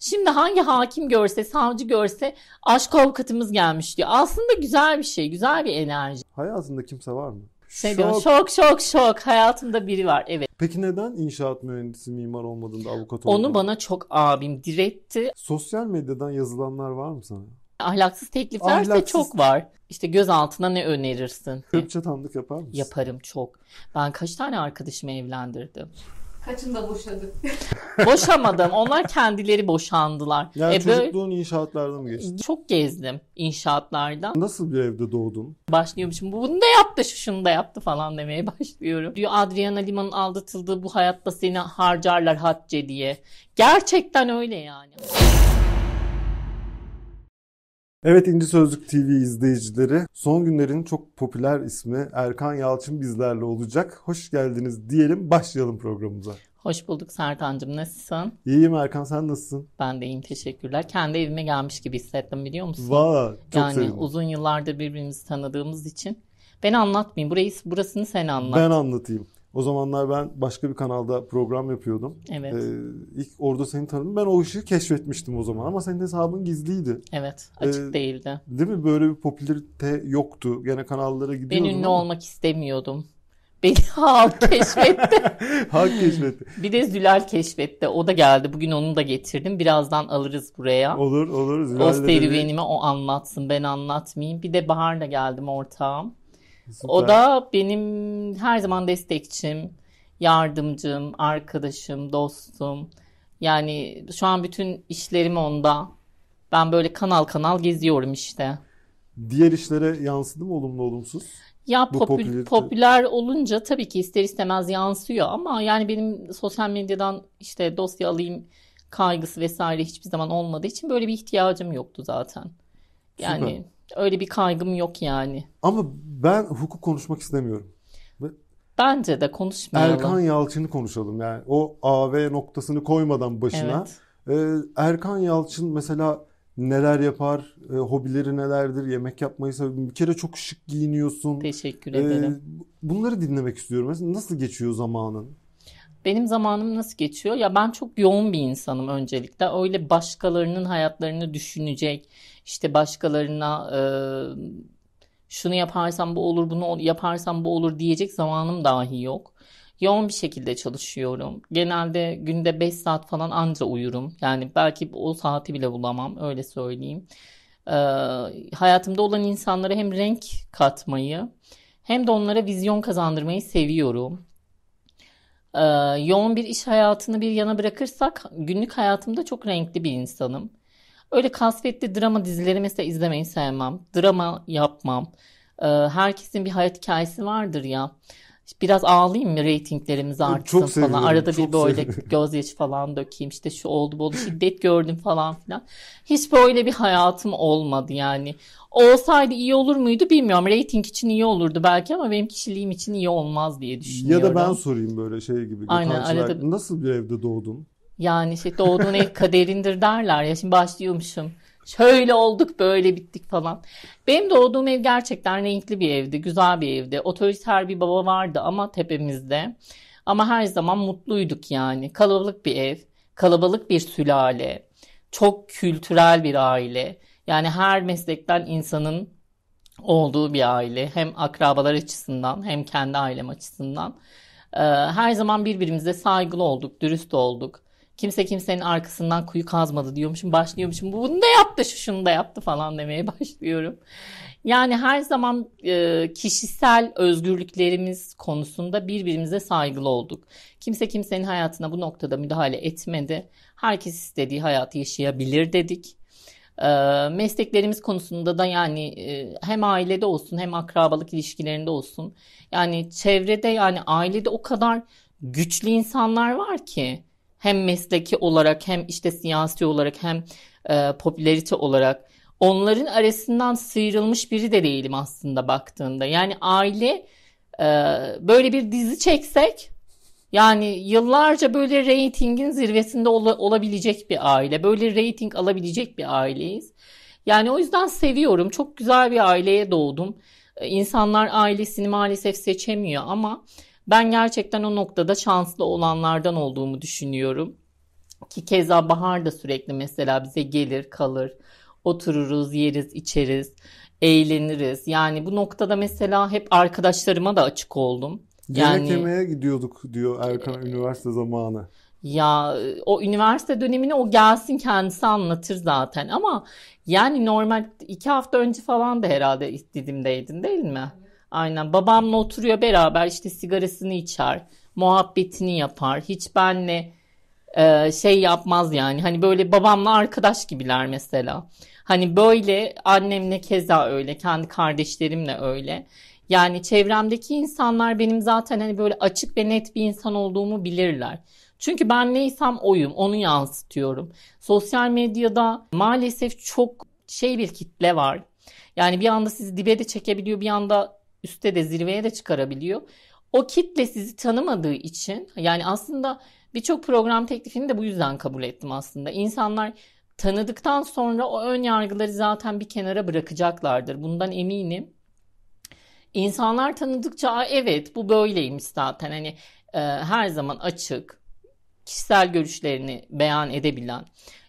Şimdi hangi hakim görse, savcı görse aşk avukatımız gelmiş diyor. Aslında güzel bir şey, güzel bir enerji. Hayatında kimse var mı? Şey şok. şok şok şok hayatımda biri var evet. Peki neden inşaat mühendisi mimar olmadın da avukat olmadın? Onu bana çok abim diretti. Sosyal medyadan yazılanlar var mı sana? Ahlaksız teklifler Ahlaksız... çok var. İşte gözaltına ne önerirsin? Hırçatanlık yapar mısın? Yaparım çok. Ben kaç tane arkadaşımı evlendirdim. Kaçında boşadık. Boşamadım. Onlar kendileri boşandılar. Yani e çocukluğun böyle... inşaatlarda mı geçti? Çok gezdim inşaatlarda. Nasıl bir evde doğdun? Başlıyormuşum. Bunu da yaptı, şunu da yaptı falan demeye başlıyorum. Diyor Adriana Lima'nın aldatıldığı bu hayatta seni harcarlar Hatçe diye. Gerçekten öyle yani. Evet İnci Sözlük TV izleyicileri, son günlerin çok popüler ismi Erkan Yalçın bizlerle olacak. Hoş geldiniz diyelim, başlayalım programımıza. Hoş bulduk Serkan'cığım. Nasılsın? İyiyim Erkan sen nasılsın? Ben de iyiyim teşekkürler. Kendi evime gelmiş gibi hissettim biliyor musun? Valla çok yani, sevindim. uzun yıllardır birbirimizi tanıdığımız için. Ben anlatmayayım. Burayı, burasını sen anlat. Ben anlatayım. O zamanlar ben başka bir kanalda program yapıyordum. Evet. Ee, ilk orada seni tanıdım. Ben o işi keşfetmiştim o zaman ama senin hesabın gizliydi. Evet. Açık ee, değildi. Değil mi? Böyle bir popülerite yoktu. Gene kanallara gidiyordum. Ben ünlü ama. olmak istemiyordum. Beni halk keşfetti. halk keşfetti. Bir de Zülal keşfetti. O da geldi. Bugün onu da getirdim. Birazdan alırız buraya. Olur olur. Zülal o serüvenimi o anlatsın. Ben anlatmayayım. Bir de Bahar da geldim ortağım. Süper. O da benim her zaman destekçim, yardımcım, arkadaşım, dostum. Yani şu an bütün işlerim onda. Ben böyle kanal kanal geziyorum işte. Diğer işlere yansıdı mı olumlu olumsuz? Ya popü- popüler, popüler olunca tabii ki ister istemez yansıyor ama yani benim sosyal medyadan işte dosya alayım kaygısı vesaire hiçbir zaman olmadığı için böyle bir ihtiyacım yoktu zaten. Yani Süper. Öyle bir kaygım yok yani. Ama ben hukuk konuşmak istemiyorum. Bence de konuşmayalım. Erkan Yalçın'ı konuşalım yani. O AV noktasını koymadan başına. Evet. Ee, Erkan Yalçın mesela neler yapar, e, hobileri nelerdir, yemek yapmayı seviyorum. Bir kere çok şık giyiniyorsun. Teşekkür ee, ederim. Ee, bunları dinlemek istiyorum. Mesela nasıl geçiyor zamanın? benim zamanım nasıl geçiyor? Ya ben çok yoğun bir insanım öncelikle. Öyle başkalarının hayatlarını düşünecek, işte başkalarına e, şunu yaparsam bu olur, bunu yaparsam bu olur diyecek zamanım dahi yok. Yoğun bir şekilde çalışıyorum. Genelde günde 5 saat falan anca uyurum. Yani belki o saati bile bulamam öyle söyleyeyim. E, hayatımda olan insanlara hem renk katmayı hem de onlara vizyon kazandırmayı seviyorum. Ee, yoğun bir iş hayatını bir yana bırakırsak günlük hayatımda çok renkli bir insanım. Öyle kasvetli drama dizileri mesela izlemeyi sevmem. Drama yapmam. Ee, herkesin bir hayat hikayesi vardır ya biraz ağlayayım mı reytinglerimiz artsın çok falan. Arada çok bir böyle sevindim. gözyaşı falan dökeyim işte şu oldu bu oldu şiddet gördüm falan filan. Hiç böyle bir hayatım olmadı yani. Olsaydı iyi olur muydu bilmiyorum. Rating için iyi olurdu belki ama benim kişiliğim için iyi olmaz diye düşünüyorum. Ya da ben sorayım böyle şey gibi. Aynen, arada... Nasıl bir evde doğdun? Yani işte doğduğun ev kaderindir derler ya. Şimdi başlıyormuşum şöyle olduk böyle bittik falan. Benim doğduğum ev gerçekten renkli bir evdi, güzel bir evdi. Otoriter bir baba vardı ama tepemizde. Ama her zaman mutluyduk yani. Kalabalık bir ev, kalabalık bir sülale, çok kültürel bir aile. Yani her meslekten insanın olduğu bir aile. Hem akrabalar açısından hem kendi ailem açısından. Ee, her zaman birbirimize saygılı olduk, dürüst olduk. Kimse kimsenin arkasından kuyu kazmadı diyormuşum. Başlıyormuşum. Bunu da yaptı, şu şunu da yaptı falan demeye başlıyorum. Yani her zaman e, kişisel özgürlüklerimiz konusunda birbirimize saygılı olduk. Kimse kimsenin hayatına bu noktada müdahale etmedi. Herkes istediği hayatı yaşayabilir dedik. E, mesleklerimiz konusunda da yani e, hem ailede olsun hem akrabalık ilişkilerinde olsun. Yani çevrede yani ailede o kadar güçlü insanlar var ki hem mesleki olarak hem işte siyasi olarak hem e, popülerite olarak onların arasından sıyrılmış biri de değilim aslında baktığında. Yani aile e, böyle bir dizi çeksek yani yıllarca böyle reytingin zirvesinde ol, olabilecek bir aile. Böyle reyting alabilecek bir aileyiz. Yani o yüzden seviyorum. Çok güzel bir aileye doğdum. E, insanlar ailesini maalesef seçemiyor ama ben gerçekten o noktada şanslı olanlardan olduğumu düşünüyorum. Ki keza bahar da sürekli mesela bize gelir, kalır. Otururuz, yeriz, içeriz, eğleniriz. Yani bu noktada mesela hep arkadaşlarıma da açık oldum. Yani, Yemek yemeye gidiyorduk diyor Erkan e, üniversite zamanı. Ya o üniversite dönemini o gelsin kendisi anlatır zaten ama yani normal iki hafta önce falan da herhalde istediğimdeydin değil mi? Aynen babamla oturuyor beraber işte sigarasını içer, muhabbetini yapar. Hiç benle e, şey yapmaz yani. Hani böyle babamla arkadaş gibiler mesela. Hani böyle annemle keza öyle, kendi kardeşlerimle öyle. Yani çevremdeki insanlar benim zaten hani böyle açık ve net bir insan olduğumu bilirler. Çünkü ben neysem oyum, onu yansıtıyorum. Sosyal medyada maalesef çok şey bir kitle var. Yani bir anda sizi dibe de çekebiliyor, bir anda üste de zirveye de çıkarabiliyor. O kitle sizi tanımadığı için yani aslında birçok program teklifini de bu yüzden kabul ettim aslında. İnsanlar tanıdıktan sonra o ön yargıları zaten bir kenara bırakacaklardır. Bundan eminim. İnsanlar tanıdıkça evet bu böyleymiş zaten hani e, her zaman açık kişisel görüşlerini beyan edebilen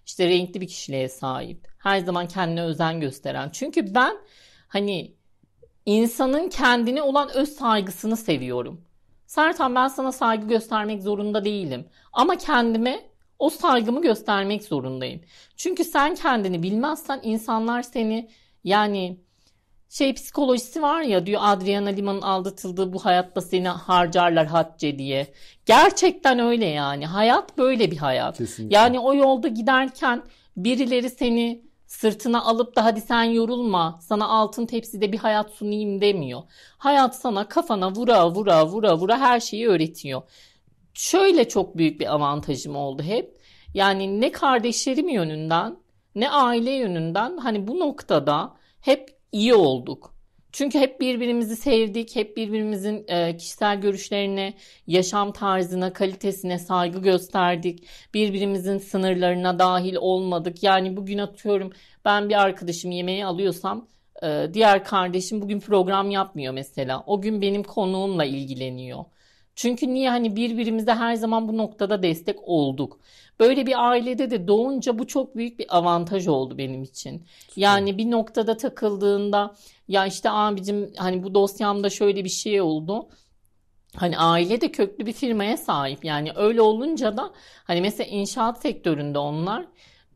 işte renkli bir kişiliğe sahip her zaman kendine özen gösteren çünkü ben hani İnsanın kendine olan öz saygısını seviyorum. Sertan ben sana saygı göstermek zorunda değilim. Ama kendime o saygımı göstermek zorundayım. Çünkü sen kendini bilmezsen insanlar seni yani şey psikolojisi var ya diyor Adriana Lima'nın aldatıldığı bu hayatta seni harcarlar hatçe diye. Gerçekten öyle yani. Hayat böyle bir hayat. Kesinlikle. Yani o yolda giderken birileri seni Sırtına alıp da hadi sen yorulma, sana altın tepside bir hayat sunayım demiyor. Hayat sana kafana vura vura vura vura her şeyi öğretiyor. Şöyle çok büyük bir avantajım oldu hep. Yani ne kardeşlerim yönünden ne aile yönünden hani bu noktada hep iyi olduk. Çünkü hep birbirimizi sevdik, hep birbirimizin e, kişisel görüşlerine, yaşam tarzına, kalitesine saygı gösterdik. Birbirimizin sınırlarına dahil olmadık. Yani bugün atıyorum ben bir arkadaşım yemeğe alıyorsam e, diğer kardeşim bugün program yapmıyor mesela. O gün benim konuğumla ilgileniyor. Çünkü niye hani birbirimize her zaman bu noktada destek olduk. Böyle bir ailede de doğunca bu çok büyük bir avantaj oldu benim için. Yani bir noktada takıldığında ya işte abicim hani bu dosyamda şöyle bir şey oldu hani aile de köklü bir firmaya sahip. Yani öyle olunca da hani mesela inşaat sektöründe onlar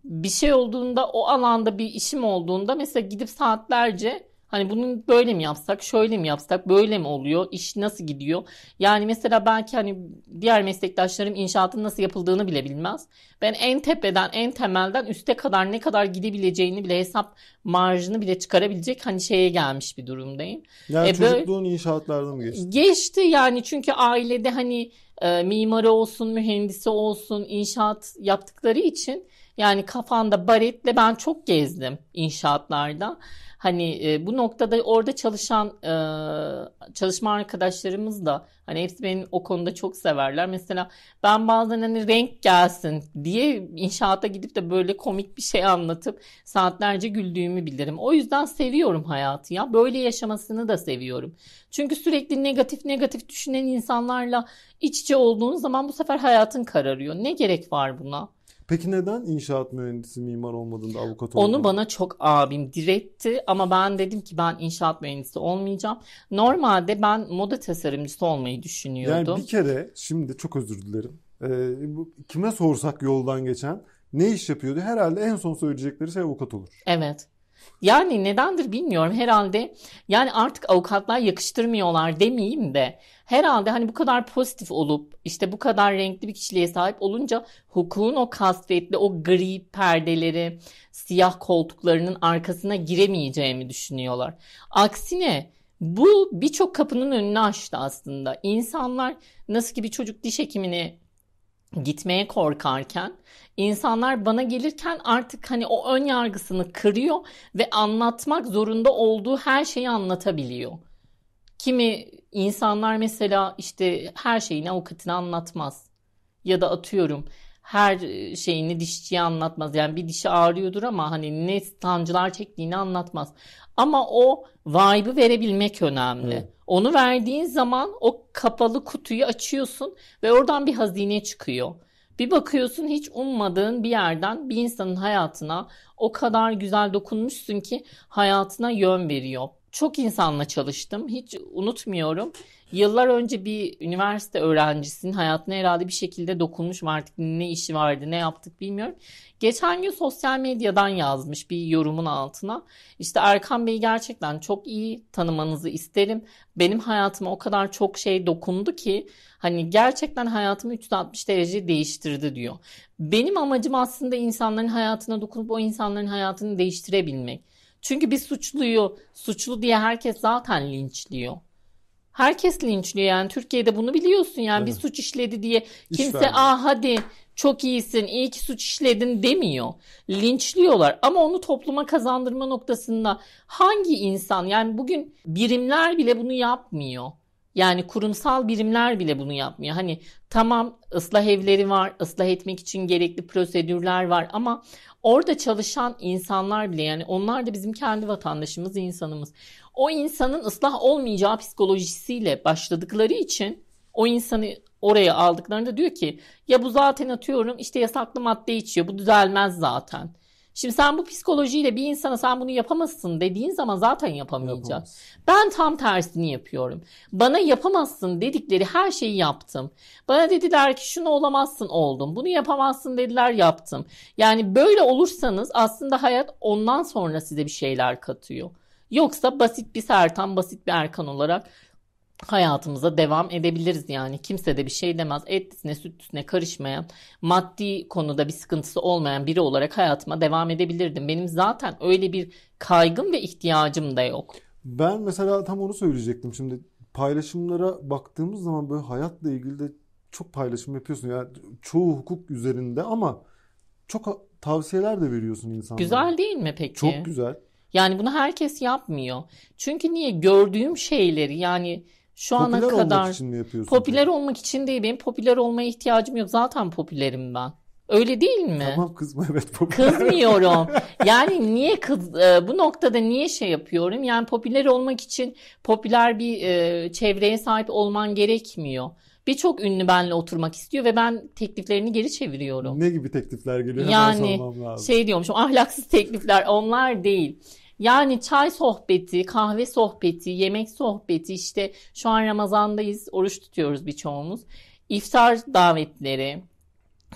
bir şey olduğunda o alanda bir işim olduğunda mesela gidip saatlerce Hani bunu böyle mi yapsak, şöyle mi yapsak, böyle mi oluyor, iş nasıl gidiyor? Yani mesela belki hani diğer meslektaşlarım inşaatın nasıl yapıldığını bile bilmez. Ben en tepeden, en temelden üste kadar ne kadar gidebileceğini bile hesap marjını bile çıkarabilecek hani şeye gelmiş bir durumdayım. Yani e çocukluğun böyle, inşaatlarda mı geçti? Geçti yani çünkü ailede hani e, mimarı olsun, mühendisi olsun, inşaat yaptıkları için yani kafanda baretle ben çok gezdim inşaatlarda. Hani e, bu noktada orada çalışan e, çalışma arkadaşlarımız da hani hepsi benim o konuda çok severler. Mesela ben bazen hani renk gelsin diye inşaata gidip de böyle komik bir şey anlatıp saatlerce güldüğümü bilirim. O yüzden seviyorum hayatı ya. Böyle yaşamasını da seviyorum. Çünkü sürekli negatif negatif düşünen insanlarla iç içe olduğun zaman bu sefer hayatın kararıyor. Ne gerek var buna? Peki neden inşaat mühendisi mimar olmadığında avukat olmadın? Onu bana çok abim diretti ama ben dedim ki ben inşaat mühendisi olmayacağım. Normalde ben moda tasarımcısı olmayı düşünüyordum. Yani bir kere şimdi çok özür dilerim. Ee, kime sorsak yoldan geçen ne iş yapıyordu? Herhalde en son söyleyecekleri şey avukat olur. Evet. Yani nedendir bilmiyorum herhalde yani artık avukatlar yakıştırmıyorlar demeyeyim de herhalde hani bu kadar pozitif olup işte bu kadar renkli bir kişiliğe sahip olunca hukukun o kasvetli o gri perdeleri siyah koltuklarının arkasına giremeyeceğimi düşünüyorlar. Aksine bu birçok kapının önünü açtı aslında. İnsanlar nasıl ki bir çocuk diş hekimini gitmeye korkarken insanlar bana gelirken artık hani o ön yargısını kırıyor ve anlatmak zorunda olduğu her şeyi anlatabiliyor. Kimi insanlar mesela işte her şeyini avukatına anlatmaz ya da atıyorum her şeyini dişçiye anlatmaz. Yani bir dişi ağrıyordur ama hani ne sancılar çektiğini anlatmaz. Ama o vibe'ı verebilmek önemli. Evet. Onu verdiğin zaman o kapalı kutuyu açıyorsun ve oradan bir hazine çıkıyor. Bir bakıyorsun hiç ummadığın bir yerden bir insanın hayatına o kadar güzel dokunmuşsun ki hayatına yön veriyor. Çok insanla çalıştım. Hiç unutmuyorum. Yıllar önce bir üniversite öğrencisinin hayatına herhalde bir şekilde dokunmuş mu artık ne işi vardı ne yaptık bilmiyorum. Geçen gün sosyal medyadan yazmış bir yorumun altına. İşte Erkan Bey'i gerçekten çok iyi tanımanızı isterim. Benim hayatıma o kadar çok şey dokundu ki hani gerçekten hayatımı 360 derece değiştirdi diyor. Benim amacım aslında insanların hayatına dokunup o insanların hayatını değiştirebilmek. Çünkü bir suçluyu suçlu diye herkes zaten linçliyor herkes linçliyor yani Türkiye'de bunu biliyorsun yani evet. bir suç işledi diye kimse ah hadi çok iyisin iyi ki suç işledin demiyor. Linçliyorlar ama onu topluma kazandırma noktasında hangi insan yani bugün birimler bile bunu yapmıyor. Yani kurumsal birimler bile bunu yapmıyor. Hani tamam ıslah evleri var, ıslah etmek için gerekli prosedürler var ama orada çalışan insanlar bile yani onlar da bizim kendi vatandaşımız, insanımız o insanın ıslah olmayacağı psikolojisiyle başladıkları için o insanı oraya aldıklarında diyor ki ya bu zaten atıyorum işte yasaklı madde içiyor bu düzelmez zaten. Şimdi sen bu psikolojiyle bir insana sen bunu yapamazsın dediğin zaman zaten yapamayacak. Ben tam tersini yapıyorum. Bana yapamazsın dedikleri her şeyi yaptım. Bana dediler ki şunu olamazsın oldum. Bunu yapamazsın dediler yaptım. Yani böyle olursanız aslında hayat ondan sonra size bir şeyler katıyor. Yoksa basit bir Sertan, basit bir Erkan olarak hayatımıza devam edebiliriz yani. Kimse de bir şey demez. Etlisine sütlüsüne karışmayan, maddi konuda bir sıkıntısı olmayan biri olarak hayatıma devam edebilirdim. Benim zaten öyle bir kaygım ve ihtiyacım da yok. Ben mesela tam onu söyleyecektim şimdi. Paylaşımlara baktığımız zaman böyle hayatla ilgili de çok paylaşım yapıyorsun. Yani çoğu hukuk üzerinde ama çok tavsiyeler de veriyorsun insanlara. Güzel değil mi peki? Çok güzel. Yani bunu herkes yapmıyor. Çünkü niye gördüğüm şeyleri yani şu popüler ana kadar olmak için mi yapıyorsun popüler diye? olmak için değil benim popüler olmaya ihtiyacım yok zaten popülerim ben. Öyle değil mi? Tamam kızma evet popüler. Kızmıyorum. yani niye kız e, bu noktada niye şey yapıyorum? Yani popüler olmak için popüler bir e, çevreye sahip olman gerekmiyor. Birçok ünlü benle oturmak istiyor ve ben tekliflerini geri çeviriyorum. Ne gibi teklifler geliyor? Yani şey diyormuşum ahlaksız teklifler onlar değil. Yani çay sohbeti, kahve sohbeti, yemek sohbeti işte şu an Ramazan'dayız, oruç tutuyoruz birçoğumuz. İftar davetleri,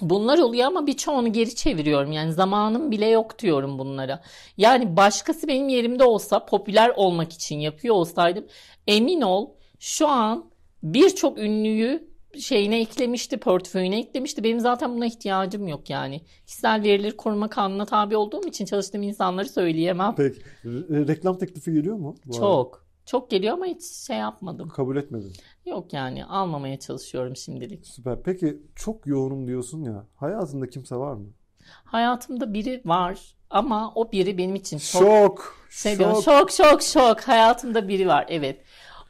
Bunlar oluyor ama birçoğunu geri çeviriyorum. Yani zamanım bile yok diyorum bunlara. Yani başkası benim yerimde olsa popüler olmak için yapıyor olsaydım emin ol şu an birçok ünlüyü şeyine eklemişti, portföyüne eklemişti. Benim zaten buna ihtiyacım yok yani. Kişisel verileri koruma kanununa tabi olduğum için çalıştığım insanları söyleyemem. Peki. Re- reklam teklifi geliyor mu? Bu Çok. Arada? Çok geliyor ama hiç şey yapmadım. Kabul etmedin. Yok yani almamaya çalışıyorum şimdilik. Süper. Peki çok yoğunum diyorsun ya. Hayatında kimse var mı? Hayatımda biri var ama o biri benim için çok şok. Şey şok. Diyorum, şok şok şok. Hayatımda biri var evet.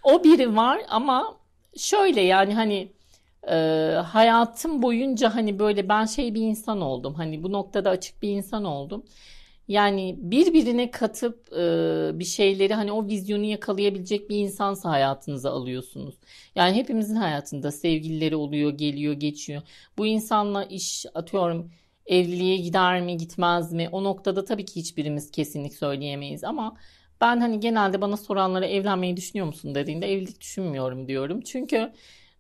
O biri var ama şöyle yani hani e, hayatım boyunca hani böyle ben şey bir insan oldum. Hani bu noktada açık bir insan oldum. Yani birbirine katıp e, bir şeyleri hani o vizyonu yakalayabilecek bir insansa hayatınıza alıyorsunuz. Yani hepimizin hayatında sevgilileri oluyor, geliyor, geçiyor. Bu insanla iş atıyorum evliliğe gider mi, gitmez mi? O noktada tabii ki hiçbirimiz kesinlik söyleyemeyiz ama ben hani genelde bana soranlara evlenmeyi düşünüyor musun dediğinde evlilik düşünmüyorum diyorum. Çünkü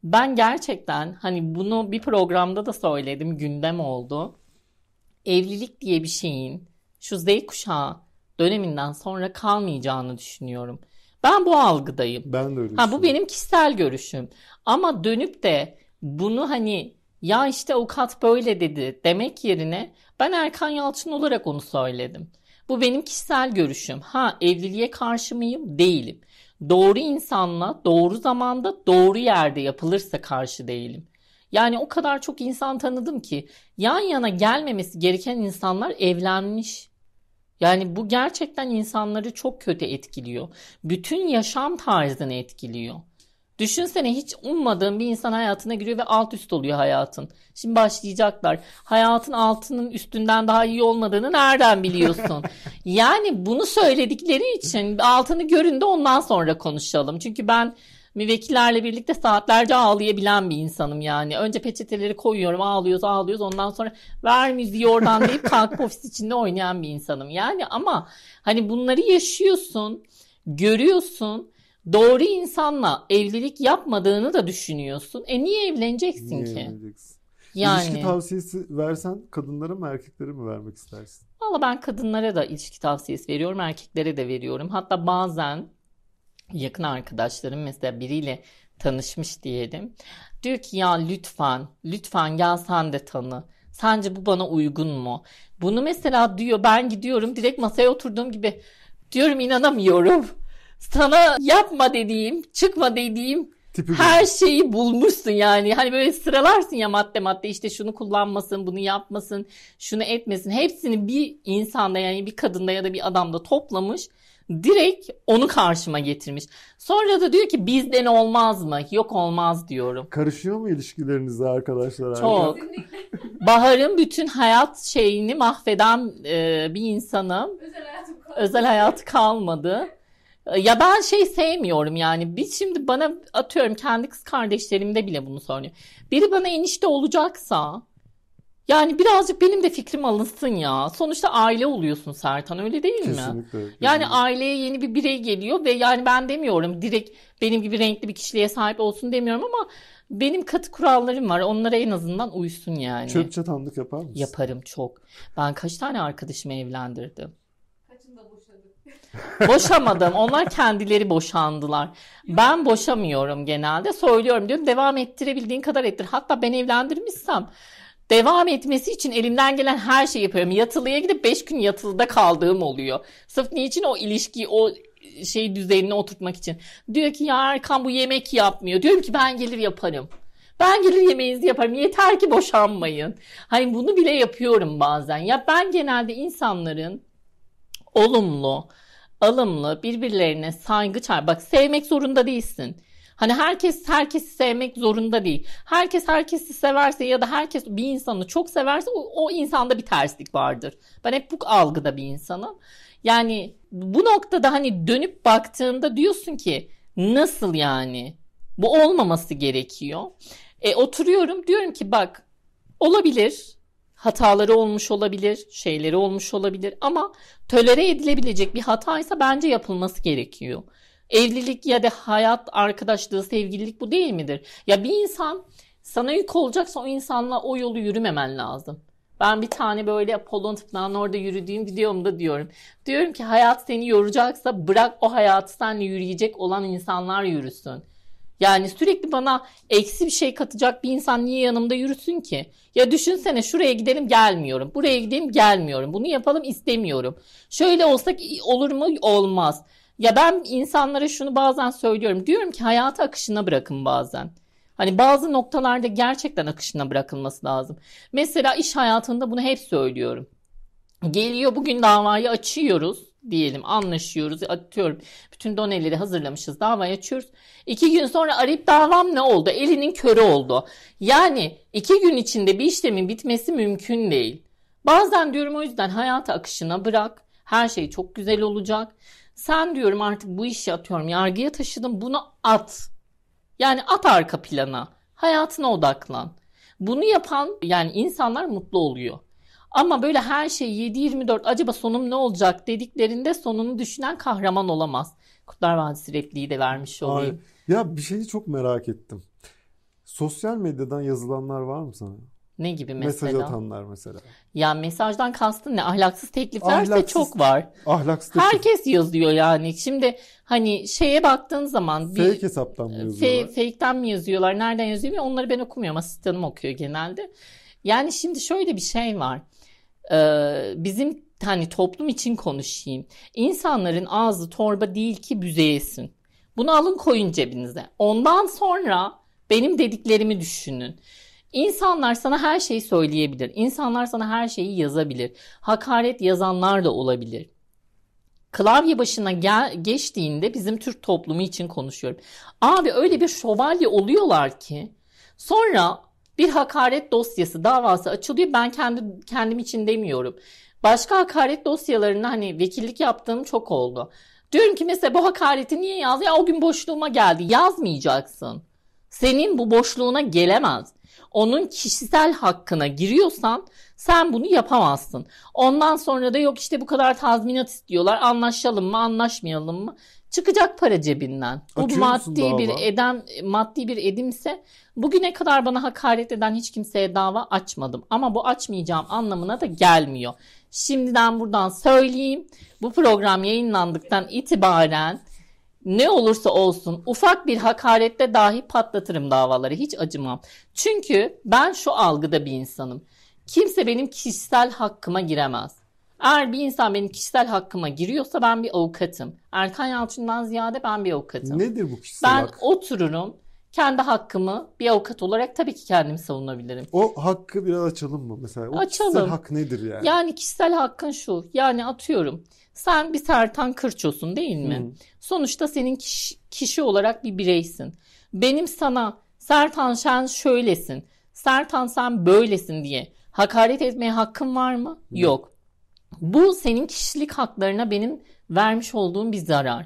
ben gerçekten hani bunu bir programda da söyledim, gündem oldu. Evlilik diye bir şeyin şu Z kuşağı döneminden sonra kalmayacağını düşünüyorum. Ben bu algıdayım. Ben de öyle ha, Bu benim kişisel görüşüm. Ama dönüp de bunu hani ya işte avukat böyle dedi demek yerine ben Erkan Yalçın olarak onu söyledim. Bu benim kişisel görüşüm. Ha evliliğe karşı mıyım? Değilim doğru insanla doğru zamanda doğru yerde yapılırsa karşı değilim. Yani o kadar çok insan tanıdım ki yan yana gelmemesi gereken insanlar evlenmiş. Yani bu gerçekten insanları çok kötü etkiliyor. Bütün yaşam tarzını etkiliyor. Düşünsene hiç ummadığın bir insan hayatına giriyor ve alt üst oluyor hayatın. Şimdi başlayacaklar. Hayatın altının üstünden daha iyi olmadığını nereden biliyorsun? yani bunu söyledikleri için altını görün de ondan sonra konuşalım. Çünkü ben müvekkillerle birlikte saatlerce ağlayabilen bir insanım yani. Önce peçeteleri koyuyorum ağlıyoruz ağlıyoruz ondan sonra ver müziği oradan deyip kalkıp ofis içinde oynayan bir insanım. Yani ama hani bunları yaşıyorsun, görüyorsun doğru insanla evlilik yapmadığını da düşünüyorsun. E niye evleneceksin niye ki? Evleneceksin? Yani. İlişki tavsiyesi versen kadınlara mı erkeklere mi vermek istersin? Valla ben kadınlara da ilişki tavsiyesi veriyorum, erkeklere de veriyorum. Hatta bazen yakın arkadaşlarım mesela biriyle tanışmış diyelim. Diyor ki ya lütfen, lütfen gel sen de tanı. Sence bu bana uygun mu? Bunu mesela diyor ben gidiyorum direkt masaya oturduğum gibi diyorum inanamıyorum sana yapma dediğim, çıkma dediğim Tipi her şeyi bulmuşsun yani. Hani böyle sıralarsın ya madde madde işte şunu kullanmasın, bunu yapmasın, şunu etmesin. Hepsini bir insanda yani bir kadında ya da bir adamda toplamış. Direkt onu karşıma getirmiş. Sonra da diyor ki bizden olmaz mı? Yok olmaz diyorum. Karışıyor mu ilişkilerinize arkadaşlar? Çok. Bahar'ın bütün hayat şeyini mahveden e, bir insanım. Özel hayatı kalmadı. Özel hayatı kalmadı. Ee, ya ben şey sevmiyorum yani. Biz şimdi bana atıyorum kendi kız kardeşlerimde bile bunu soruyor. Biri bana enişte olacaksa yani birazcık benim de fikrim alınsın ya. Sonuçta aile oluyorsun Sertan öyle değil mi? Kesinlikle. Yani aileye yeni bir birey geliyor ve yani ben demiyorum direkt benim gibi renkli bir kişiliğe sahip olsun demiyorum ama benim katı kurallarım var. Onlara en azından uysun yani. Çöp çatanlık yapar mısın? Yaparım çok. Ben kaç tane arkadaşımı evlendirdim? Kaçında bu Boşamadım. Onlar kendileri boşandılar. Ben boşamıyorum genelde. Söylüyorum diyorum devam ettirebildiğin kadar ettir. Hatta ben evlendirmişsem devam etmesi için elimden gelen her şeyi yapıyorum. Yatılıya gidip 5 gün yatılıda kaldığım oluyor. Sırf niçin o ilişkiyi, o şey düzenine oturtmak için. Diyor ki ya Erkan bu yemek yapmıyor. Diyorum ki ben gelir yaparım. Ben gelir yemeğinizi yaparım. Yeter ki boşanmayın. Hani bunu bile yapıyorum bazen. Ya ben genelde insanların olumlu, alımlı, birbirlerine saygı çağır. Bak sevmek zorunda değilsin. Hani herkes herkesi sevmek zorunda değil. Herkes herkesi severse ya da herkes bir insanı çok severse o, o insanda bir terslik vardır. Ben hep bu algıda bir insanım. Yani bu noktada hani dönüp baktığında diyorsun ki nasıl yani? Bu olmaması gerekiyor. E, oturuyorum diyorum ki bak olabilir hataları olmuş olabilir, şeyleri olmuş olabilir ama tölere edilebilecek bir hataysa bence yapılması gerekiyor. Evlilik ya da hayat arkadaşlığı, sevgililik bu değil midir? Ya bir insan sana yük olacaksa o insanla o yolu yürümemen lazım. Ben bir tane böyle Apollon tıpnağın orada yürüdüğüm videomda diyorum. Diyorum ki hayat seni yoracaksa bırak o hayatı seninle yürüyecek olan insanlar yürüsün. Yani sürekli bana eksi bir şey katacak bir insan niye yanımda yürüsün ki? Ya düşünsene şuraya gidelim gelmiyorum. Buraya gidelim gelmiyorum. Bunu yapalım istemiyorum. Şöyle olsak olur mu? Olmaz. Ya ben insanlara şunu bazen söylüyorum. Diyorum ki hayatı akışına bırakın bazen. Hani bazı noktalarda gerçekten akışına bırakılması lazım. Mesela iş hayatında bunu hep söylüyorum. Geliyor bugün davayı açıyoruz diyelim anlaşıyoruz atıyorum bütün doneleri hazırlamışız dava açıyoruz. İki gün sonra arayıp davam ne oldu elinin körü oldu. Yani iki gün içinde bir işlemin bitmesi mümkün değil. Bazen diyorum o yüzden hayat akışına bırak her şey çok güzel olacak. Sen diyorum artık bu işi atıyorum yargıya taşıdım bunu at. Yani at arka plana hayatına odaklan. Bunu yapan yani insanlar mutlu oluyor. Ama böyle her şeyi 7-24 acaba sonum ne olacak dediklerinde sonunu düşünen kahraman olamaz. Kutlar Vadisi repliği de vermiş olayım. Ay, ya bir şeyi çok merak ettim. Sosyal medyadan yazılanlar var mı sana? Ne gibi mesela? Mesaj atanlar mesela. Ya mesajdan kastın ne? Ahlaksız teklifler ahlaksız, çok var. Ahlaksız teklif. Herkes yazıyor yani. Şimdi hani şeye baktığın zaman. Bir, fake hesaptan mı yazıyorlar? Fe, fake'ten mi yazıyorlar? Nereden yazıyor? Onları ben okumuyorum. Asistanım okuyor genelde. Yani şimdi şöyle bir şey var. Ee, bizim hani toplum için konuşayım. İnsanların ağzı torba değil ki büzeyesin. Bunu alın koyun cebinize. Ondan sonra benim dediklerimi düşünün. İnsanlar sana her şeyi söyleyebilir. İnsanlar sana her şeyi yazabilir. Hakaret yazanlar da olabilir. Klavye başına gel, geçtiğinde bizim Türk toplumu için konuşuyorum. Abi öyle bir şövalye oluyorlar ki sonra bir hakaret dosyası davası açılıyor. Ben kendi kendim için demiyorum. Başka hakaret dosyalarına hani vekillik yaptığım çok oldu. Diyorum ki mesela bu hakareti niye yaz? Ya o gün boşluğuma geldi. Yazmayacaksın. Senin bu boşluğuna gelemez. Onun kişisel hakkına giriyorsan sen bunu yapamazsın. Ondan sonra da yok işte bu kadar tazminat istiyorlar. Anlaşalım mı, anlaşmayalım mı? çıkacak para cebinden. Atıyor bu maddi bir edem maddi bir edimse bugüne kadar bana hakaret eden hiç kimseye dava açmadım ama bu açmayacağım anlamına da gelmiyor. Şimdiden buradan söyleyeyim. Bu program yayınlandıktan itibaren ne olursa olsun ufak bir hakarette dahi patlatırım davaları hiç acımam. Çünkü ben şu algıda bir insanım. Kimse benim kişisel hakkıma giremez. Eğer bir insan benim kişisel hakkıma giriyorsa ben bir avukatım. Erkan Yalçın'dan ziyade ben bir avukatım. Nedir bu kişisel ben hak? Ben otururum kendi hakkımı bir avukat olarak tabii ki kendimi savunabilirim. O hakkı biraz açalım mı mesela? O açalım. kişisel hak nedir yani? Yani kişisel hakkın şu. Yani atıyorum sen bir Sertan Kırço'sun değil mi? Hmm. Sonuçta senin kişi, kişi olarak bir bireysin. Benim sana Sertan sen şöylesin, Sertan sen böylesin diye hakaret etmeye hakkım var mı? Hmm. Yok. Bu senin kişilik haklarına benim vermiş olduğum bir zarar.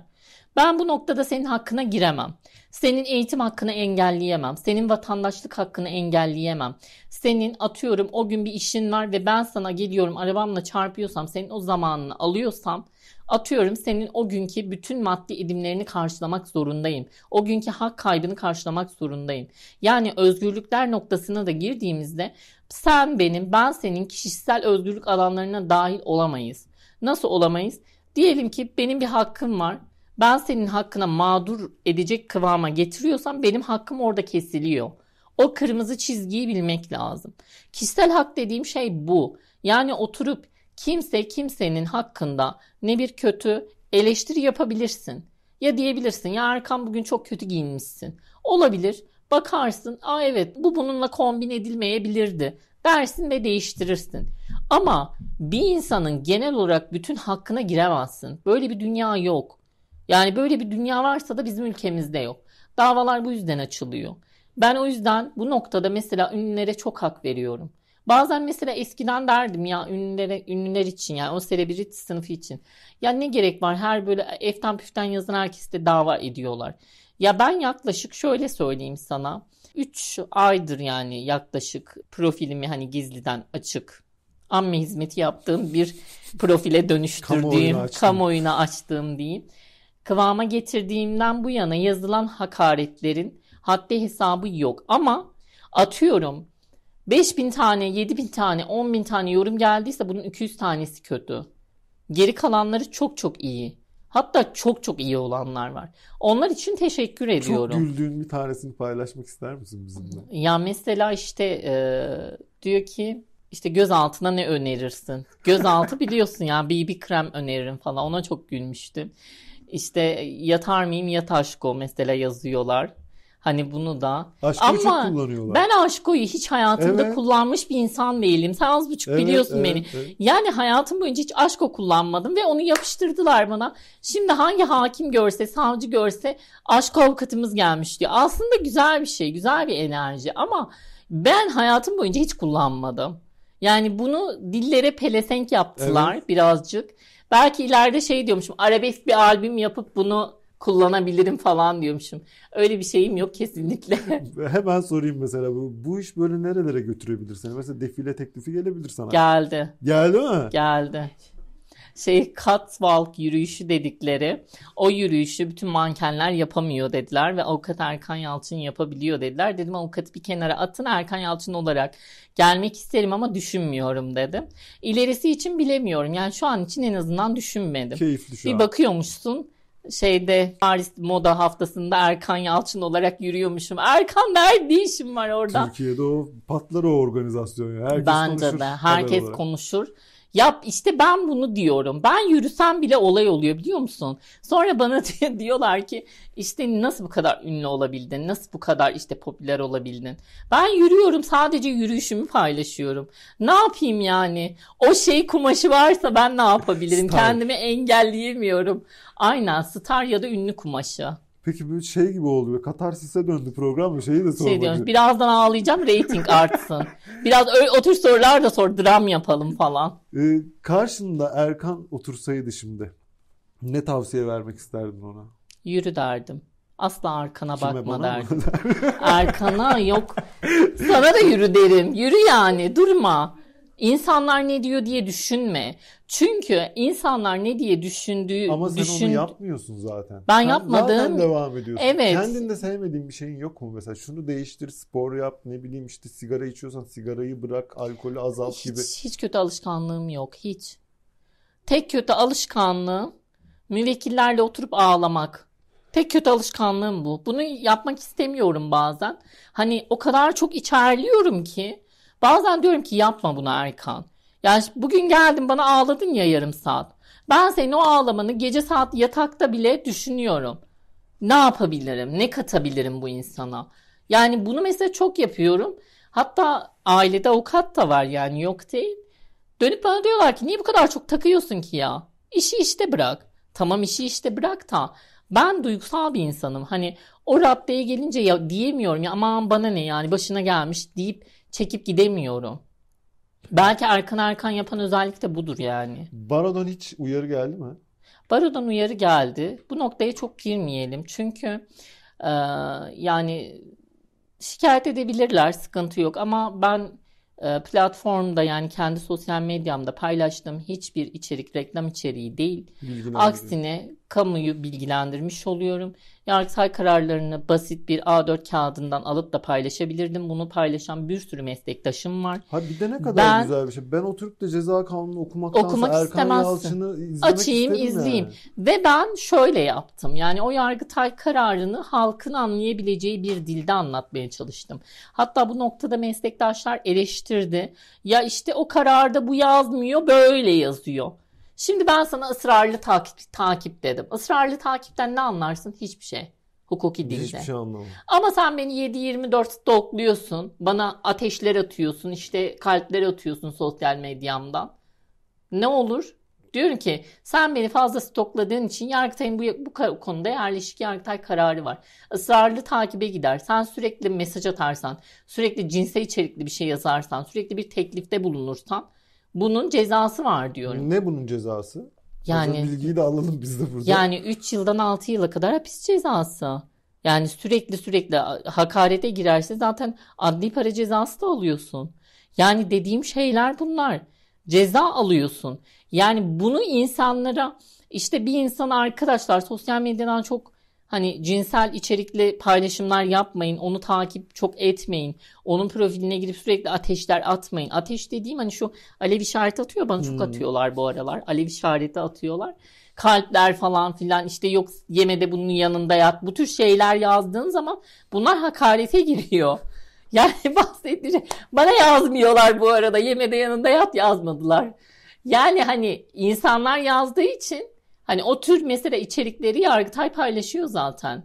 Ben bu noktada senin hakkına giremem. Senin eğitim hakkını engelleyemem. Senin vatandaşlık hakkını engelleyemem. Senin atıyorum o gün bir işin var ve ben sana geliyorum arabamla çarpıyorsam, senin o zamanını alıyorsam Atıyorum senin o günkü bütün maddi idimlerini karşılamak zorundayım. O günkü hak kaybını karşılamak zorundayım. Yani özgürlükler noktasına da girdiğimizde sen benim, ben senin kişisel özgürlük alanlarına dahil olamayız. Nasıl olamayız? Diyelim ki benim bir hakkım var. Ben senin hakkına mağdur edecek kıvama getiriyorsam benim hakkım orada kesiliyor. O kırmızı çizgiyi bilmek lazım. Kişisel hak dediğim şey bu. Yani oturup Kimse kimsenin hakkında ne bir kötü eleştiri yapabilirsin. Ya diyebilirsin ya Erkan bugün çok kötü giyinmişsin. Olabilir. Bakarsın aa evet bu bununla kombin edilmeyebilirdi dersin ve değiştirirsin. Ama bir insanın genel olarak bütün hakkına giremezsin. Böyle bir dünya yok. Yani böyle bir dünya varsa da bizim ülkemizde yok. Davalar bu yüzden açılıyor. Ben o yüzden bu noktada mesela ünlülere çok hak veriyorum. Bazen mesela eskiden derdim ya ünlülere, ünlüler için yani o celebrity sınıfı için. Ya ne gerek var her böyle eften püften yazan herkes de dava ediyorlar. Ya ben yaklaşık şöyle söyleyeyim sana. 3 aydır yani yaklaşık profilimi hani gizliden açık amme hizmeti yaptığım bir profile dönüştürdüğüm, kamuoyuna, kamuoyuna açtığım diyeyim. Kıvama getirdiğimden bu yana yazılan hakaretlerin haddi hesabı yok ama atıyorum 5000 tane, 7000 tane, 10000 tane yorum geldiyse bunun 200 tanesi kötü. Geri kalanları çok çok iyi. Hatta çok çok iyi olanlar var. Onlar için teşekkür ediyorum. Çok güldüğün bir tanesini paylaşmak ister misin bizimle? Ya mesela işte e, diyor ki işte göz altına ne önerirsin? Gözaltı biliyorsun ya bir bir krem öneririm falan. Ona çok gülmüştüm. İşte yatar mıyım yataşko mesela yazıyorlar. Hani bunu da. Aşkoyu Ama çok kullanıyorlar. Ben aşkoyu hiç hayatımda evet. kullanmış bir insan değilim. Sen az buçuk evet, biliyorsun evet, beni. Evet. Yani hayatım boyunca hiç aşko kullanmadım ve onu yapıştırdılar bana. Şimdi hangi hakim görse, savcı görse aşk avukatımız gelmiş diyor. Aslında güzel bir şey, güzel bir enerji ama ben hayatım boyunca hiç kullanmadım. Yani bunu dillere pelesenk yaptılar evet. birazcık. Belki ileride şey diyormuşum arabesk bir albüm yapıp bunu kullanabilirim falan diyormuşum. Öyle bir şeyim yok kesinlikle. Hemen sorayım mesela bu, bu iş böyle nerelere götürebilir seni? Mesela defile teklifi gelebilir sana. Geldi. Geldi mi? Geldi şey catwalk yürüyüşü dedikleri o yürüyüşü bütün mankenler yapamıyor dediler ve avukat Erkan Yalçın yapabiliyor dediler. Dedim avukatı bir kenara atın Erkan Yalçın olarak gelmek isterim ama düşünmüyorum dedim. İlerisi için bilemiyorum yani şu an için en azından düşünmedim. Keyifli şu bir an. bakıyormuşsun şeyde Paris Moda Haftası'nda Erkan Yalçın olarak yürüyormuşum. Erkan nerede işim var orada? Türkiye'de o patlar o organizasyon ya. Herkes Bence konuşur, de. Herkes konuşur. Yap işte ben bunu diyorum. Ben yürüsem bile olay oluyor biliyor musun? Sonra bana diyorlar ki işte nasıl bu kadar ünlü olabildin? Nasıl bu kadar işte popüler olabildin? Ben yürüyorum sadece yürüyüşümü paylaşıyorum. Ne yapayım yani? O şey kumaşı varsa ben ne yapabilirim? Star. Kendimi engelleyemiyorum. Aynen star ya da ünlü kumaşı. Peki bir şey gibi oldu. Katarsis'e döndü program. mı Şeyi de şey sormak şey Birazdan ağlayacağım rating artsın. Biraz öyle, o tür sorular da sor. Dram yapalım falan. Ee, karşında Erkan otursaydı şimdi. Ne tavsiye vermek isterdin ona? Yürü derdim. Asla arkana Kime, bakma derdim. Der? arkana yok. Sana da yürü derim. Yürü yani durma. İnsanlar ne diyor diye düşünme. Çünkü insanlar ne diye düşündüğü Ama sen düşün... onu yapmıyorsun zaten. Ben sen yapmadım. Zaten devam ediyorsun. Evet. Kendinde sevmediğin bir şeyin yok mu? Mesela şunu değiştir, spor yap, ne bileyim işte sigara içiyorsan sigarayı bırak, alkolü azalt hiç, gibi. Hiç kötü alışkanlığım yok. Hiç. Tek kötü alışkanlığım müvekkillerle oturup ağlamak. Tek kötü alışkanlığım bu. Bunu yapmak istemiyorum bazen. Hani o kadar çok içerliyorum ki Bazen diyorum ki yapma bunu Erkan. Ya bugün geldin bana ağladın ya yarım saat. Ben senin o ağlamanı gece saat yatakta bile düşünüyorum. Ne yapabilirim? Ne katabilirim bu insana? Yani bunu mesela çok yapıyorum. Hatta ailede avukat da var yani yok değil. Dönüp bana diyorlar ki niye bu kadar çok takıyorsun ki ya? İşi işte bırak. Tamam işi işte bırak da ben duygusal bir insanım. Hani o raddeye gelince ya diyemiyorum ya aman bana ne yani başına gelmiş deyip çekip gidemiyorum. Belki arkan arkan yapan özellik de budur yani. Baro'dan hiç uyarı geldi mi? Baro'dan uyarı geldi. Bu noktaya çok girmeyelim. Çünkü e, yani şikayet edebilirler sıkıntı yok. Ama ben e, platformda yani kendi sosyal medyamda paylaştığım hiçbir içerik reklam içeriği değil. Aksine kamuyu bilgilendirmiş oluyorum. Yargıtay kararlarını basit bir A4 kağıdından alıp da paylaşabilirdim. Bunu paylaşan bir sürü meslektaşım var. Ha bir de ne kadar ben, güzel bir şey. Ben oturup da ceza kanunu okumaktansa okumak Erkan istemezsin. Yalçın'ı izlemek Açayım izleyeyim. Yani. Ve ben şöyle yaptım. Yani o Yargıtay kararını halkın anlayabileceği bir dilde anlatmaya çalıştım. Hatta bu noktada meslektaşlar eleştirdi. Ya işte o kararda bu yazmıyor böyle yazıyor. Şimdi ben sana ısrarlı takip, takip dedim. Israrlı takipten ne anlarsın? Hiçbir şey. Hukuki dilde. Hiçbir şey anlamam. Ama sen beni 7-24 stalkluyorsun. Bana ateşler atıyorsun. işte kalpler atıyorsun sosyal medyamdan. Ne olur? Diyorum ki sen beni fazla stokladığın için Yargıtay'ın bu, bu konuda yerleşik Yargıtay kararı var. Israrlı takibe gider. Sen sürekli mesaj atarsan, sürekli cinsel içerikli bir şey yazarsan, sürekli bir teklifte bulunursan bunun cezası var diyorum. Ne bunun cezası? Yani Hocam bilgiyi de alalım biz de burada. Yani 3 yıldan 6 yıla kadar hapis cezası. Yani sürekli sürekli hakarete girerse zaten adli para cezası da alıyorsun. Yani dediğim şeyler bunlar. Ceza alıyorsun. Yani bunu insanlara işte bir insan arkadaşlar sosyal medyadan çok Hani cinsel içerikli paylaşımlar yapmayın, onu takip çok etmeyin. Onun profiline girip sürekli ateşler atmayın. Ateş dediğim hani şu alev işareti atıyor bana çok hmm. atıyorlar bu aralar. Alev işareti atıyorlar. Kalpler falan filan işte yok yemede bunun yanında yat. Bu tür şeyler yazdığın zaman bunlar hakarete giriyor. Yani bahsettiğim şey, bana yazmıyorlar bu arada. Yemede yanında yat yazmadılar. Yani hani insanlar yazdığı için Hani o tür mesela içerikleri Yargıtay paylaşıyor zaten.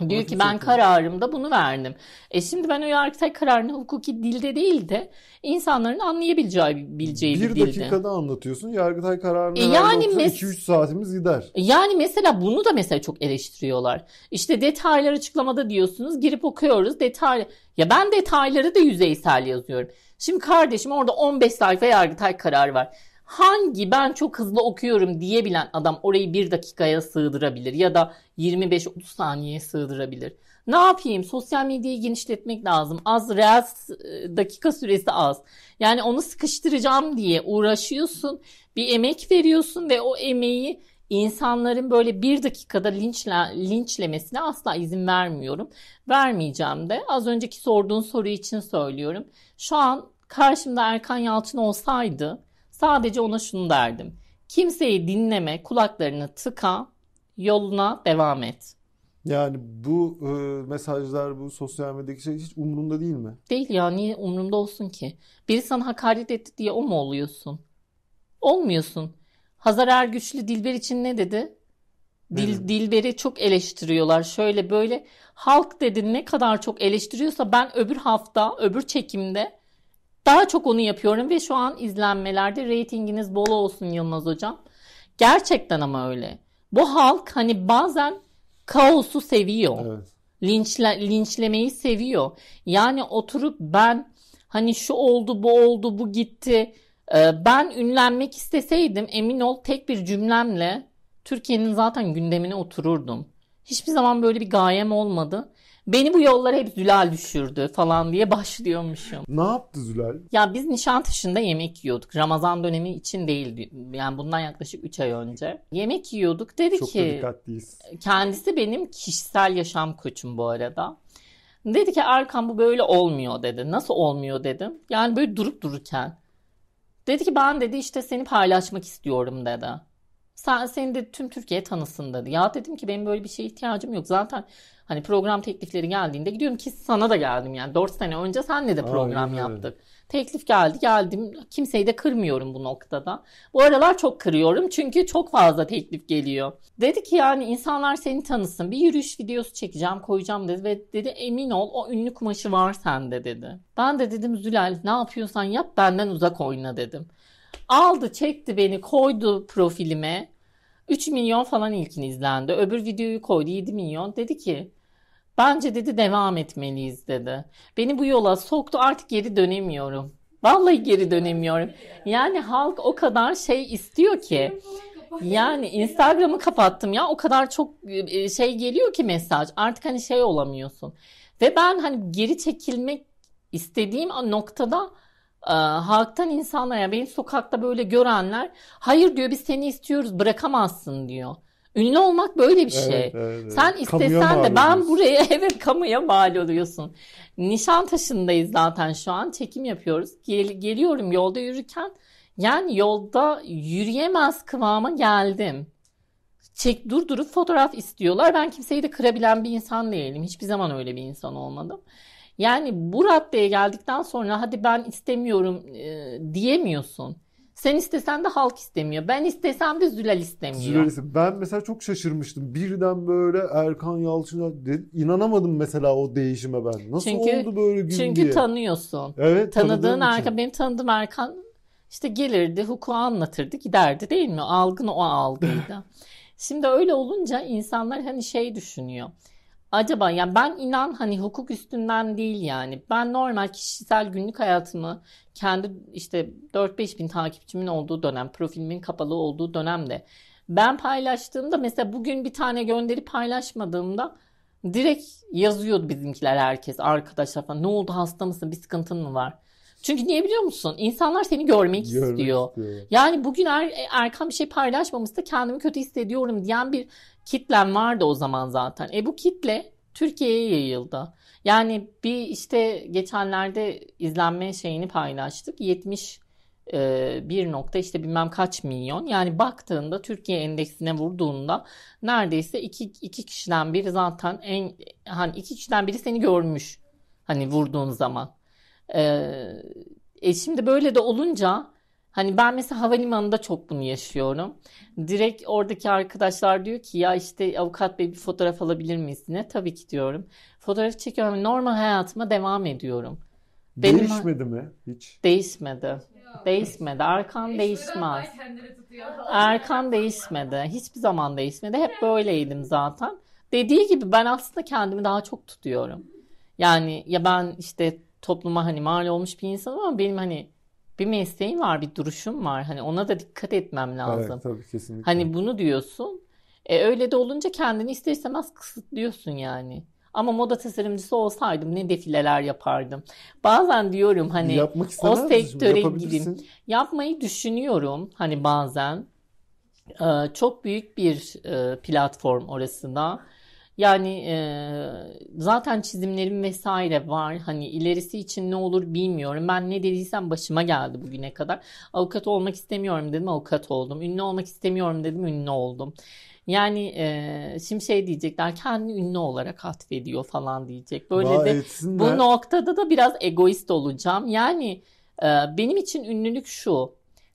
Diyor Nasıl ki ben kararımda bunu verdim. E şimdi ben o yargıtay kararını hukuki dilde değil de insanların anlayabileceği bileceği bir, bir dilde. Bir dakikada anlatıyorsun yargıtay kararını e yani 2-3 saatimiz gider. Yani mesela bunu da mesela çok eleştiriyorlar. İşte detaylar açıklamada diyorsunuz girip okuyoruz detay. Ya ben detayları da yüzeysel yazıyorum. Şimdi kardeşim orada 15 sayfa yargıtay kararı var hangi ben çok hızlı okuyorum diyebilen adam orayı bir dakikaya sığdırabilir ya da 25-30 saniyeye sığdırabilir. Ne yapayım? Sosyal medyayı genişletmek lazım. Az reels e, dakika süresi az. Yani onu sıkıştıracağım diye uğraşıyorsun. Bir emek veriyorsun ve o emeği insanların böyle bir dakikada linçle, linçlemesine asla izin vermiyorum. Vermeyeceğim de. Az önceki sorduğun soru için söylüyorum. Şu an karşımda Erkan Yalçın olsaydı Sadece ona şunu derdim. Kimseyi dinleme, kulaklarını tıka, yoluna devam et. Yani bu e, mesajlar, bu sosyal medyadaki şey hiç umurunda değil mi? Değil ya. Niye umurumda olsun ki? Biri sana hakaret etti diye o mu oluyorsun? Olmuyorsun. Hazar Ergüçlü Dilber için ne dedi? Dil, hmm. Dilber'i çok eleştiriyorlar. Şöyle böyle halk dedi ne kadar çok eleştiriyorsa ben öbür hafta öbür çekimde daha çok onu yapıyorum ve şu an izlenmelerde reytinginiz bol olsun Yılmaz Hocam. Gerçekten ama öyle. Bu halk hani bazen kaosu seviyor. Evet. Linçle, linçlemeyi seviyor. Yani oturup ben hani şu oldu bu oldu bu gitti. E, ben ünlenmek isteseydim emin ol tek bir cümlemle Türkiye'nin zaten gündemine otururdum. Hiçbir zaman böyle bir gayem olmadı. Beni bu yollara hep Zülal düşürdü falan diye başlıyormuşum. Ne yaptı Zülal? Ya biz Nişantaşı'nda yemek yiyorduk. Ramazan dönemi için değil. Yani bundan yaklaşık 3 ay önce. Yemek yiyorduk. Dedi Çok ki... Çok dikkatliyiz. Kendisi benim kişisel yaşam koçum bu arada. Dedi ki Erkan bu böyle olmuyor dedi. Nasıl olmuyor dedim. Yani böyle durup dururken. Dedi ki ben dedi işte seni paylaşmak istiyorum dedi. Sen, seni de tüm Türkiye tanısın dedi. Ya dedim ki benim böyle bir şeye ihtiyacım yok. Zaten hani program teklifleri geldiğinde gidiyorum ki sana da geldim yani. 4 sene önce senle de program Aynen. yaptık. Teklif geldi geldim. Kimseyi de kırmıyorum bu noktada. Bu aralar çok kırıyorum çünkü çok fazla teklif geliyor. Dedi ki yani insanlar seni tanısın. Bir yürüyüş videosu çekeceğim koyacağım dedi. Ve dedi emin ol o ünlü kumaşı var sende dedi. Ben de dedim Zülal ne yapıyorsan yap benden uzak oyna dedim. Aldı çekti beni koydu profilime. 3 milyon falan ilkini izlendi. Öbür videoyu koydu 7 milyon. Dedi ki bence dedi devam etmeliyiz dedi. Beni bu yola soktu artık geri dönemiyorum. Vallahi geri dönemiyorum. Yani halk o kadar şey istiyor ki. Yani Instagram'ı kapattım ya o kadar çok e, şey geliyor ki mesaj. Artık hani şey olamıyorsun. Ve ben hani geri çekilmek istediğim noktada e, halktan insanlara, yani benim sokakta böyle görenler hayır diyor biz seni istiyoruz bırakamazsın diyor. Ünlü olmak böyle bir şey. Evet, evet, evet. Sen istesen de ben buraya evet kamuya mal oluyorsun. Nişantaşı'ndayız zaten şu an çekim yapıyoruz. Gel, geliyorum yolda yürürken yani yolda yürüyemez kıvama geldim. Çek durdurup fotoğraf istiyorlar. Ben kimseyi de kırabilen bir insan değilim. Hiçbir zaman öyle bir insan olmadım. Yani bu raddeye geldikten sonra hadi ben istemiyorum e, diyemiyorsun. Sen istesen de halk istemiyor. Ben istesem de Zülal istemiyor. Zülal istemiyor. Ben mesela çok şaşırmıştım. Birden böyle Erkan Yalçın'a inanamadım mesela o değişime ben. Nasıl çünkü, oldu böyle gün Çünkü diye. tanıyorsun. Evet. Tanıdığın Erkan, benim tanıdığım Erkan işte gelirdi, hukuku anlatırdı, giderdi değil mi? Algın o algıydı. Şimdi öyle olunca insanlar hani şey düşünüyor acaba yani ben inan hani hukuk üstünden değil yani. Ben normal kişisel günlük hayatımı kendi işte 4-5 bin takipçimin olduğu dönem, profilimin kapalı olduğu dönemde ben paylaştığımda mesela bugün bir tane gönderi paylaşmadığımda direkt yazıyordu bizimkiler herkes arkadaşlar falan. Ne oldu hasta mısın bir sıkıntın mı var? Çünkü niye biliyor musun? İnsanlar seni görmek, görmek istiyor. istiyor. Yani bugün er, Erkan bir şey paylaşmamışsa kendimi kötü hissediyorum diyen bir Kitlen vardı o zaman zaten. E bu kitle Türkiye'ye yayıldı. Yani bir işte geçenlerde izlenme şeyini paylaştık. 70 e, bir nokta işte bilmem kaç milyon. Yani baktığında Türkiye endeksine vurduğunda neredeyse iki, iki kişiden biri zaten en hani iki kişiden biri seni görmüş. Hani vurduğun zaman. E, e şimdi böyle de olunca Hani ben mesela havalimanında çok bunu yaşıyorum. Direkt oradaki arkadaşlar diyor ki ya işte avukat bey bir fotoğraf alabilir miyiz ne? Tabii ki diyorum. Fotoğraf çekiyorum. Normal hayatıma devam ediyorum. Benim Değişmedi mi hiç? Değişmedi. Değişmedi. Erkan değişmez. Erkan değişmedi. Hiçbir zaman değişmedi. Hep böyleydim zaten. Dediği gibi ben aslında kendimi daha çok tutuyorum. Yani ya ben işte topluma hani mal olmuş bir insanım ama benim hani bir mesleğim var, bir duruşum var. Hani ona da dikkat etmem lazım. Evet, tabii kesinlikle. Hani bunu diyorsun. E, öyle de olunca kendini ister istemez kısıtlıyorsun yani. Ama moda tasarımcısı olsaydım ne defileler yapardım. Bazen diyorum hani Yapmak o sektöre gireyim. Yapmayı düşünüyorum hani bazen. Ee, çok büyük bir e, platform orası da. Yani e, zaten çizimlerim vesaire var. Hani ilerisi için ne olur bilmiyorum. Ben ne dediysem başıma geldi bugüne kadar. Avukat olmak istemiyorum dedim avukat oldum. Ünlü olmak istemiyorum dedim ünlü oldum. Yani e, şimdi şey diyecekler kendi ünlü olarak atfediyor falan diyecek. Böyle Vay de etsinler. bu noktada da biraz egoist olacağım. Yani e, benim için ünlülük şu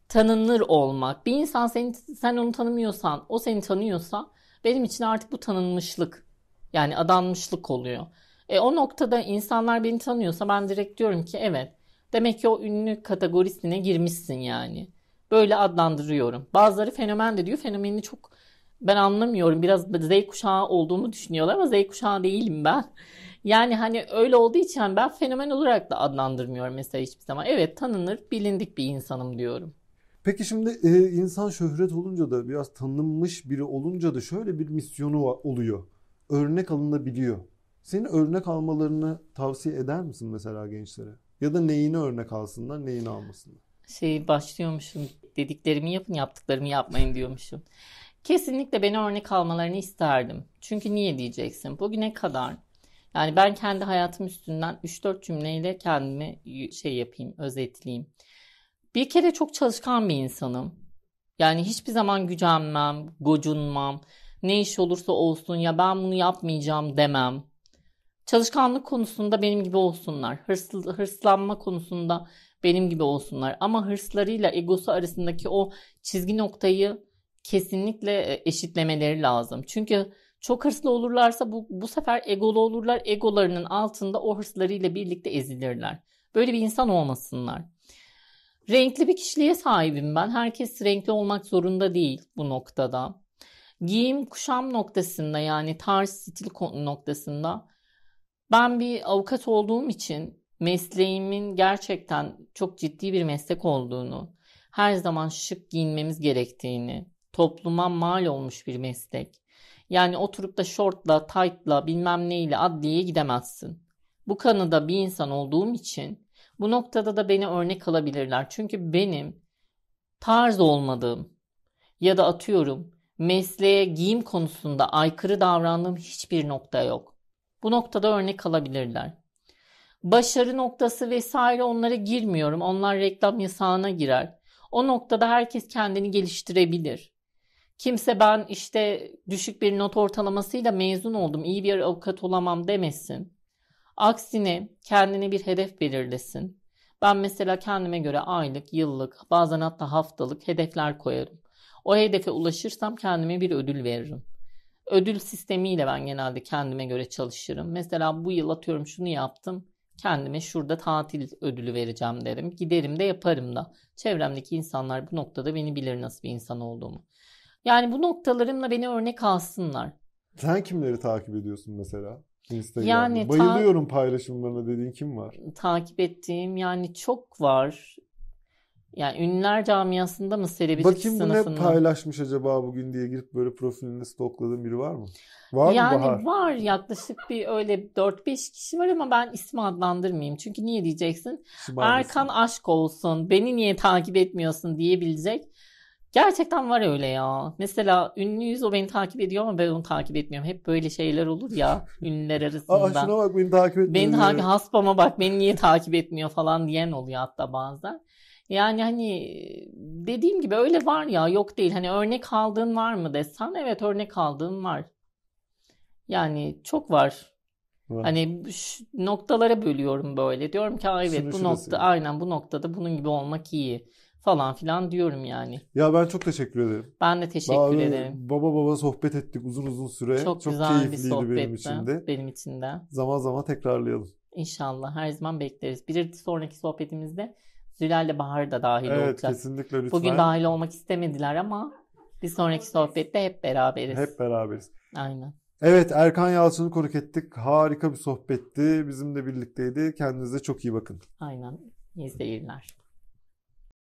tanınır olmak. Bir insan seni sen onu tanımıyorsan, o seni tanıyorsa benim için artık bu tanınmışlık. Yani adanmışlık oluyor. E, o noktada insanlar beni tanıyorsa ben direkt diyorum ki evet. Demek ki o ünlü kategorisine girmişsin yani. Böyle adlandırıyorum. Bazıları fenomen de diyor. Fenomenini çok ben anlamıyorum. Biraz Z kuşağı olduğumu düşünüyorlar ama Z kuşağı değilim ben. Yani hani öyle olduğu için hani ben fenomen olarak da adlandırmıyorum mesela hiçbir zaman. Evet tanınır, bilindik bir insanım diyorum. Peki şimdi e, insan şöhret olunca da biraz tanınmış biri olunca da şöyle bir misyonu oluyor örnek alınabiliyor. Senin örnek almalarını tavsiye eder misin mesela gençlere? Ya da neyini örnek alsınlar, neyini almasınlar? Şey başlıyormuşum. Dediklerimi yapın, yaptıklarımı yapmayın diyormuşum. Kesinlikle beni örnek almalarını isterdim. Çünkü niye diyeceksin? Bugüne kadar yani ben kendi hayatım üstünden 3-4 cümleyle kendimi şey yapayım, özetleyeyim. Bir kere çok çalışkan bir insanım. Yani hiçbir zaman gücenmem, gocunmam ne iş olursa olsun ya ben bunu yapmayacağım demem. Çalışkanlık konusunda benim gibi olsunlar. Hırslı, hırslanma konusunda benim gibi olsunlar. Ama hırslarıyla egosu arasındaki o çizgi noktayı kesinlikle e, eşitlemeleri lazım. Çünkü çok hırslı olurlarsa bu, bu sefer egolu olurlar. Egolarının altında o hırslarıyla birlikte ezilirler. Böyle bir insan olmasınlar. Renkli bir kişiliğe sahibim ben. Herkes renkli olmak zorunda değil bu noktada giyim kuşam noktasında yani tarz stil noktasında ben bir avukat olduğum için mesleğimin gerçekten çok ciddi bir meslek olduğunu, her zaman şık giyinmemiz gerektiğini, topluma mal olmuş bir meslek. Yani oturup da şortla, taytla, bilmem neyle adliyeye gidemezsin. Bu kanıda bir insan olduğum için bu noktada da beni örnek alabilirler. Çünkü benim tarz olmadığım ya da atıyorum mesleğe giyim konusunda aykırı davrandığım hiçbir nokta yok. Bu noktada örnek alabilirler. Başarı noktası vesaire onlara girmiyorum. Onlar reklam yasağına girer. O noktada herkes kendini geliştirebilir. Kimse ben işte düşük bir not ortalamasıyla mezun oldum, iyi bir avukat olamam demesin. Aksine kendine bir hedef belirlesin. Ben mesela kendime göre aylık, yıllık, bazen hatta haftalık hedefler koyarım. O hedefe ulaşırsam kendime bir ödül veririm. Ödül sistemiyle ben genelde kendime göre çalışırım. Mesela bu yıl atıyorum şunu yaptım. Kendime şurada tatil ödülü vereceğim derim. Giderim de yaparım da. Çevremdeki insanlar bu noktada beni bilir nasıl bir insan olduğumu. Yani bu noktalarımla beni örnek alsınlar. Sen kimleri takip ediyorsun mesela? Instagram'da. Yani Bayılıyorum ta- paylaşımlarına dediğin kim var? Takip ettiğim yani çok var. Yani ünlüler camiasında mı selebilik Bakayım sınıfında? Bakayım bu ne paylaşmış acaba bugün diye girip böyle profilini stokladığın biri var mı? Var yani mı Bahar? var yaklaşık bir öyle 4-5 kişi var ama ben ismi adlandırmayayım. Çünkü niye diyeceksin? Şibanesin. Erkan aşk olsun beni niye takip etmiyorsun diyebilecek. Gerçekten var öyle ya. Mesela ünlüyüz o beni takip ediyor ama ben onu takip etmiyorum. Hep böyle şeyler olur ya ünlüler arasında. Aa şuna bak beni takip etmiyor. Beni takip haspama bak beni niye takip etmiyor falan diyen oluyor hatta bazen. Yani hani dediğim gibi öyle var ya yok değil. Hani örnek aldığın var mı desen evet örnek aldığım var. Yani çok var. var. Hani noktalara bölüyorum böyle. Diyorum ki evet Şunu, bu nokta gibi. aynen bu noktada bunun gibi olmak iyi falan filan diyorum yani. Ya ben çok teşekkür ederim. Ben de teşekkür Daha ederim. Baba baba sohbet ettik uzun uzun süre. Çok, çok güzel keyifliydi bir sohbetti benim için de. Benim için de. Zaman zaman tekrarlayalım. İnşallah her zaman bekleriz. Bir sonraki sohbetimizde de Bahar da dahil evet, olacak. kesinlikle lütfen. Bugün dahil olmak istemediler ama bir sonraki sohbette hep beraberiz. Hep beraberiz. Aynen. Evet Erkan Yalçın'ı konuk ettik. Harika bir sohbetti. Bizimle birlikteydi. Kendinize çok iyi bakın. Aynen. İyi seyirler.